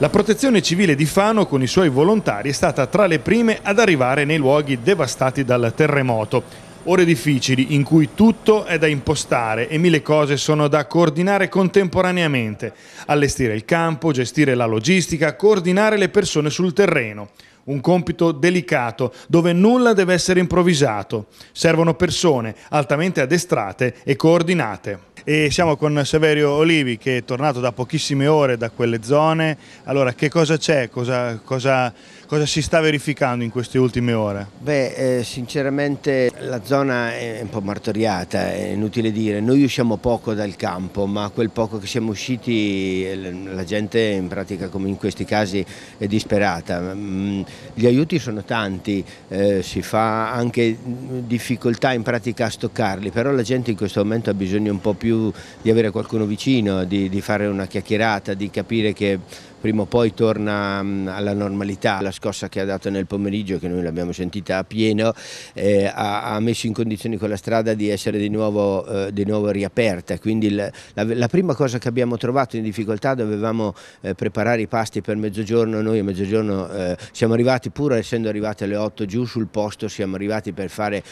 La protezione civile di Fano con i suoi volontari è stata tra le prime ad arrivare nei luoghi devastati dal terremoto. Ore difficili in cui tutto è da impostare e mille cose sono da coordinare contemporaneamente. Allestire il campo, gestire la logistica, coordinare le persone sul terreno. Un compito delicato dove nulla deve essere improvvisato. Servono persone altamente addestrate e coordinate e siamo con Severio Olivi che è tornato da pochissime ore da quelle zone. Allora che cosa c'è, cosa, cosa, cosa, si sta verificando in queste ultime ore? Beh eh, sinceramente la zona è un po' martoriata, è inutile dire, noi usciamo poco dal campo ma quel poco che siamo usciti eh, la gente in pratica come in questi casi è disperata. Mm, gli aiuti sono tanti, eh, si fa anche mm, difficoltà in pratica a stoccarli, però la gente in questo momento ha bisogno un po' più di avere qualcuno vicino, di, di fare una chiacchierata, di capire che prima o poi torna mm, alla normalità. La scossa che ha dato nel pomeriggio, che noi l'abbiamo sentita a pieno, eh, ha, ha, messo in condizioni quella strada di essere di nuovo, eh, di nuovo riaperta. Quindi la, la, la, prima cosa che abbiamo trovato in difficoltà dovevamo eh, preparare i pasti per mezzogiorno, noi a mezzogiorno eh, siamo arrivati pur essendo arrivati alle 8 giù sul posto, siamo arrivati per fare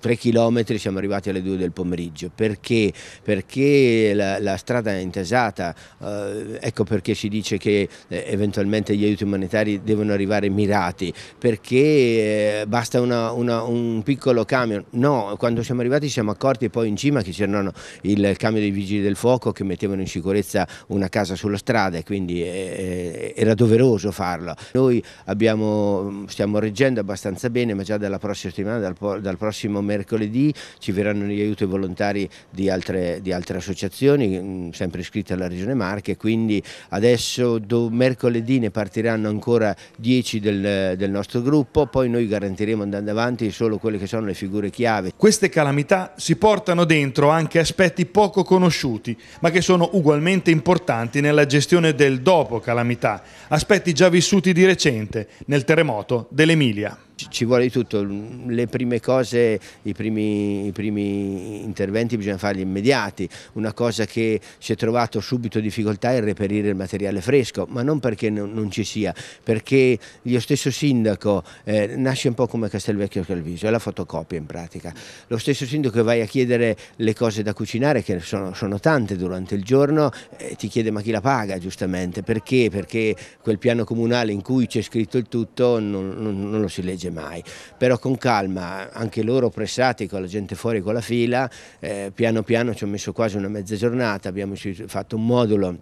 3 km, siamo arrivati alle 2 del pomeriggio. Perché? Perché la, la strada è intasata, eh, ecco perché si dice che eh, eventualmente gli aiuti umanitari devono arrivare mirati, perché eh, basta una, una, un piccolo camion. No, quando siamo arrivati ci siamo accorti poi in cima che c'erano il camion dei vigili del fuoco che mettevano in sicurezza una casa sulla strada e quindi eh, era doveroso farlo. Noi abbiamo, mm, stiamo reggendo abbastanza bene, ma già dalla prossima settimana, dal, dal prossimo mercoledì ci verranno gli aiuti volontari di altre, di altre associazioni, mm, sempre iscritte alla Regione Marche, quindi adesso dove mercoledì ne partiranno ancora 10 del, del nostro gruppo, poi noi garantiremo andando avanti solo quelle che sono le figure chiave. Queste calamità si portano dentro anche aspetti poco conosciuti, ma che sono ugualmente importanti nella gestione del dopo calamità, aspetti già vissuti di recente nel terremoto dell'Emilia. Ci vuole di tutto, le prime cose, i primi, i primi, interventi bisogna farli immediati, una cosa che si è trovato subito difficoltà è reperire il materiale fresco, ma non perché non, ci sia, perché lo stesso sindaco eh, nasce un po' come Castelvecchio Calviso, è la fotocopia in pratica, lo stesso sindaco vai a chiedere le cose da cucinare che sono, sono tante durante il giorno eh, ti chiede ma chi la paga giustamente, perché? Perché quel piano comunale in cui c'è scritto il tutto non, non, non lo si legge regge mai, però con calma, anche loro pressati con la gente fuori con la fila, eh, piano piano ci ho messo quasi una mezza giornata, abbiamo fatto un modulo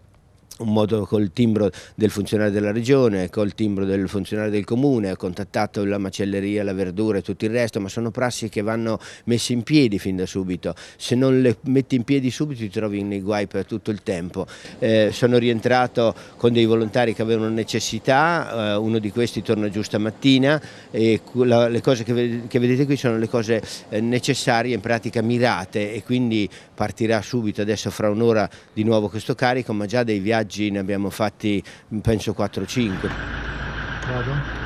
un modo col timbro del funzionario della regione, col timbro del funzionario del comune, ho contattato la macelleria, la verdura e tutto il resto, ma sono prassi che vanno messe in piedi fin da subito, se non le metti in piedi subito ti trovi nei guai per tutto il tempo. Eh, sono rientrato con dei volontari che avevano necessità, eh, uno di questi torna giù stamattina e la, le cose che, che, vedete qui sono le cose eh, necessarie, in pratica mirate e quindi partirà subito adesso fra un'ora di nuovo questo carico, ma già dei viaggi viaggi, ne abbiamo fatti penso 4-5.